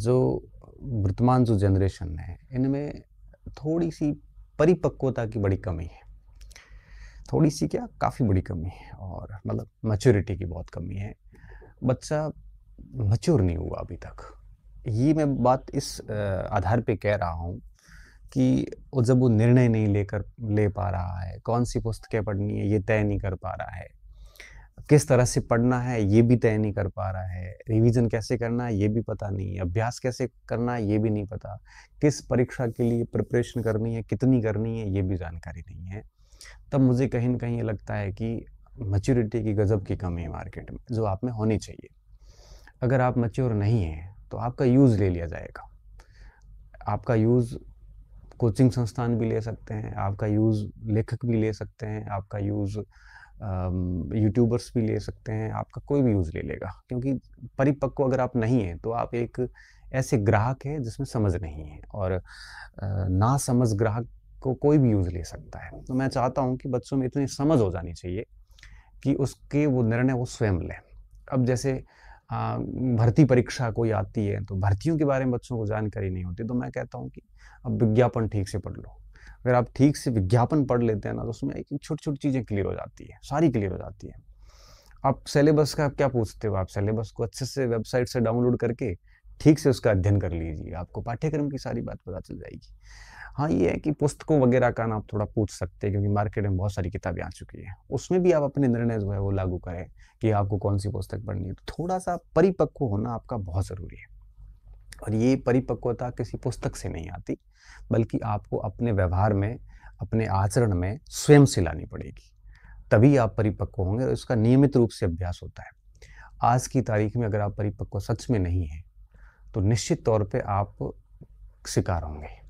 जो वर्तमान जो जनरेशन है इनमें थोड़ी सी परिपक्वता की बड़ी कमी है थोड़ी सी क्या काफ़ी बड़ी कमी है और मतलब मैच्योरिटी की बहुत कमी है बच्चा मच्योर नहीं हुआ अभी तक ये मैं बात इस आधार पे कह रहा हूँ कि जब वो निर्णय नहीं लेकर ले पा रहा है कौन सी पुस्तकें पढ़नी है ये तय नहीं कर पा रहा है किस तरह से पढ़ना है ये भी तय नहीं कर पा रहा है रिवीजन कैसे करना है ये भी पता नहीं है अभ्यास कैसे करना है ये भी नहीं पता किस परीक्षा के लिए प्रिपरेशन करनी है कितनी करनी है ये भी जानकारी नहीं है तब मुझे कहीं ना कहीं लगता है कि मच्योरिटी की गज़ब की कमी है मार्केट में जो आप में होनी चाहिए अगर आप मच्योर नहीं हैं तो आपका यूज़ ले लिया जाएगा आपका यूज़ कोचिंग संस्थान भी ले सकते हैं आपका यूज़ लेखक भी ले सकते हैं आपका यूज़ यूट्यूबर्स भी ले सकते हैं आपका कोई भी यूज़ ले लेगा क्योंकि परिपक्व अगर आप नहीं हैं तो आप एक ऐसे ग्राहक हैं जिसमें समझ नहीं है और ना समझ ग्राहक को कोई भी यूज़ ले सकता है तो मैं चाहता हूँ कि बच्चों में इतनी समझ हो जानी चाहिए कि उसके वो निर्णय वो स्वयं लें अब जैसे भर्ती परीक्षा कोई आती है तो भर्तियों के बारे में बच्चों को जानकारी नहीं होती तो मैं कहता हूँ कि अब विज्ञापन ठीक से पढ़ लो अगर आप ठीक से विज्ञापन पढ़ लेते हैं ना तो उसमें एक छोटी छोटी चीज़ें क्लियर हो जाती है सारी क्लियर हो जाती है आप सिलेबस का क्या पूछते हो आप सिलेबस को अच्छे से वेबसाइट से डाउनलोड करके ठीक से उसका अध्ययन कर लीजिए आपको पाठ्यक्रम की सारी बात पता चल जाएगी हाँ ये है कि पुस्तकों वगैरह का ना आप थोड़ा पूछ सकते हैं क्योंकि मार्केट में बहुत सारी किताबें आ चुकी हैं उसमें भी आप अपने निर्णय जो है वो लागू करें कि आपको कौन सी पुस्तक पढ़नी है तो थोड़ा सा परिपक्व होना आपका बहुत ज़रूरी है और ये परिपक्वता किसी पुस्तक से नहीं आती बल्कि आपको अपने व्यवहार में अपने आचरण में स्वयं से लानी पड़ेगी तभी आप परिपक्व होंगे और इसका नियमित रूप से अभ्यास होता है आज की तारीख में अगर आप परिपक्व सच में नहीं हैं तो निश्चित तौर पे आप शिकार होंगे